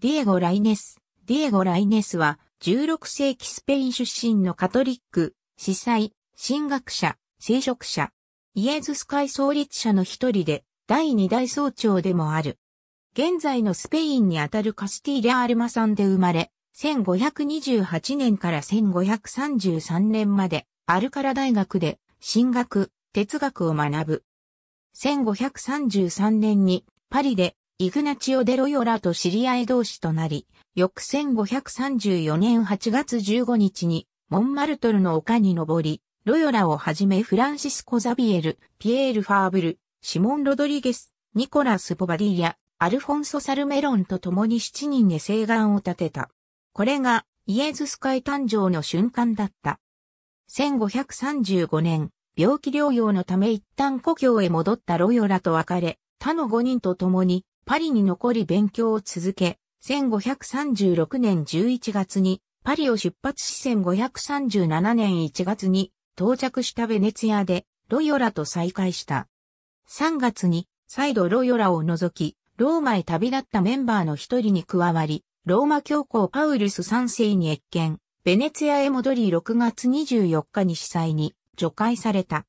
ディエゴ・ライネス。ディエゴ・ライネスは、16世紀スペイン出身のカトリック、司祭、神学者、聖職者、イエズス会創立者の一人で、第二代総長でもある。現在のスペインにあたるカスティーリアルマさんで生まれ、1528年から1533年まで、アルカラ大学で、神学、哲学を学ぶ。1533年に、パリで、イグナチオ・デロヨラと知り合い同士となり、翌1534年8月15日に、モンマルトルの丘に登り、ロヨラをはじめフランシスコ・ザビエル、ピエール・ファーブル、シモン・ロドリゲス、ニコラス・ボバディや、アルフォンソ・サルメロンと共に7人で誓願を立てた。これが、イエズス会誕生の瞬間だった。1535年、病気療養のため一旦故郷へ戻ったロヨラと別れ、他の5人と共にパリに残り勉強を続け、1536年11月にパリを出発し1537年1月に到着したベネツィアでロヨラと再会した。3月に再度ロヨラを除き、ローマへ旅立ったメンバーの一人に加わり、ローマ教皇パウルス3世に越見、ベネツィアへ戻り6月24日に司祭に除会された。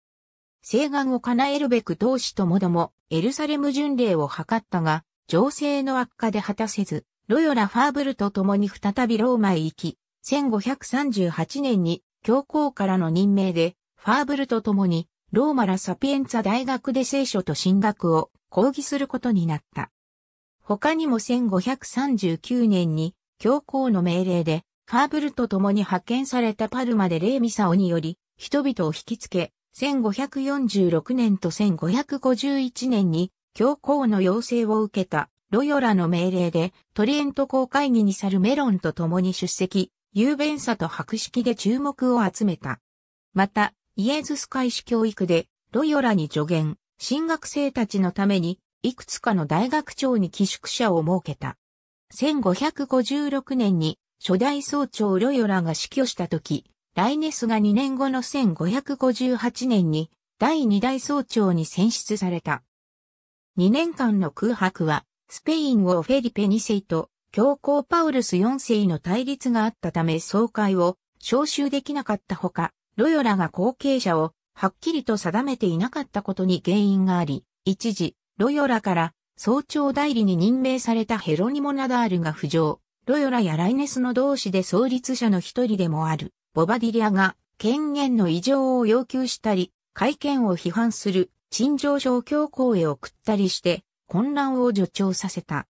請願を叶えるべく同志ともどもエルサレム巡礼を図ったが、情勢の悪化で果たせず、ロヨラ・ファーブルと共に再びローマへ行き、1538年に教皇からの任命で、ファーブルと共にローマ・ラ・サピエンツァ大学で聖書と神学を講義することになった。他にも1539年に教皇の命令で、ファーブルと共に派遣されたパルマでレーミサオにより、人々を引きつけ、1546年と1551年に教皇の要請を受けたロヨラの命令でトリエント公会議に去るメロンと共に出席、雄弁さと博識で注目を集めた。また、イエズス会史教育でロヨラに助言、新学生たちのためにいくつかの大学長に寄宿舎を設けた。1556年に初代総長ロヨラが死去した時、ライネスが2年後の1558年に第2代総長に選出された。2年間の空白は、スペインをフェリペ2世と教皇パウルス4世の対立があったため総会を招集できなかったほか、ロヨラが後継者をはっきりと定めていなかったことに原因があり、一時、ロヨラから総長代理に任命されたヘロニモ・ナダールが浮上、ロヨラやライネスの同志で創立者の一人でもある、ボバディリアが権限の異常を要求したり、会見を批判する陳情書を教皇へ送ったりして混乱を助長させた。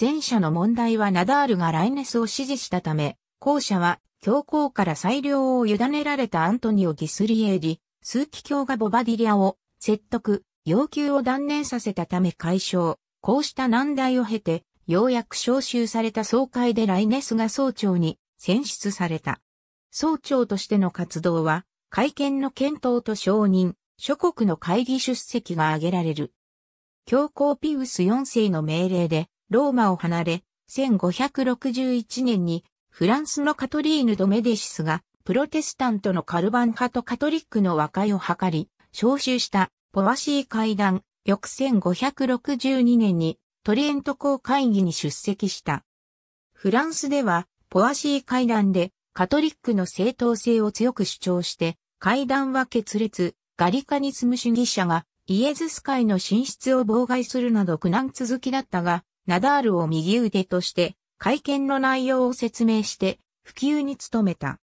前者の問題はナダールがライネスを支持したため、後者は教皇から裁量を委ねられたアントニオ・ギスリエーリ、数奇教がボバディリアを説得、要求を断念させたため解消。こうした難題を経て、ようやく招集された総会でライネスが総長に選出された。総長としての活動は、会見の検討と承認、諸国の会議出席が挙げられる。教皇ピウス4世の命令で、ローマを離れ、1561年にフランスのカトリーヌ・ドメデシスがプロテスタントのカルバン派とカトリックの和解を図り、招集したポワシー会談、翌1562年にトリエント公会議に出席した。フランスではポワシー会談でカトリックの正当性を強く主張して、会談は決裂、ガリカニスム主義者がイエズス会の進出を妨害するなど苦難続きだったが、ナダールを右腕として会見の内容を説明して普及に努めた。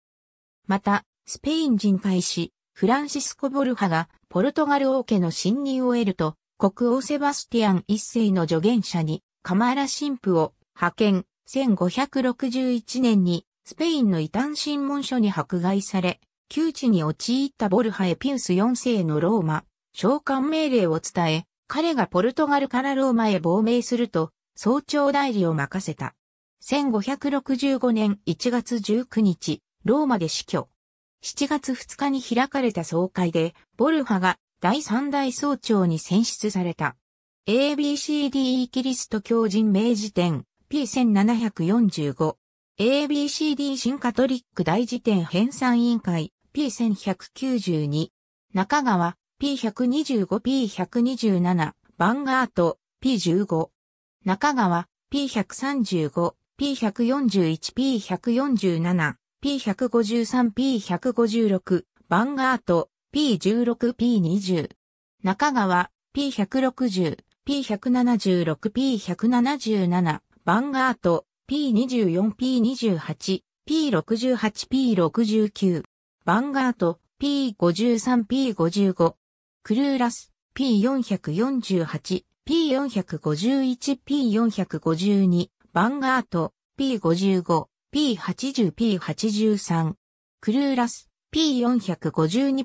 また、スペイン人会士、フランシスコ・ボルハがポルトガル王家の信任を得ると、国王セバスティアン一世の助言者にカマーラ神父を派遣、1561年にスペインの異端審問書に迫害され、窮地に陥ったボルハエピウス4世のローマ、召喚命令を伝え、彼がポルトガルからローマへ亡命すると、総長代理を任せた。1565年1月19日、ローマで死去。7月2日に開かれた総会で、ボルハが第3代総長に選出された。ABCDE キリスト教人名辞典 P1745。ABCD 新カトリック大辞典編纂委員会 P1192、中川、P125、P127、バンガート、P15、中川、P135、P141、P147、P153、P156、バンガート、P16、P20、中川、P160、P176、P177、バンガート、P24、P28、P68、P69、ヴァンガート、P53、P55、クルーラス、P448、P451、P452、ヴァンガート、P55、P80、P83、クルーラス、P452、P453、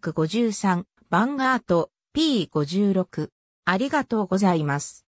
ヴァンガート、P56。ありがとうございます。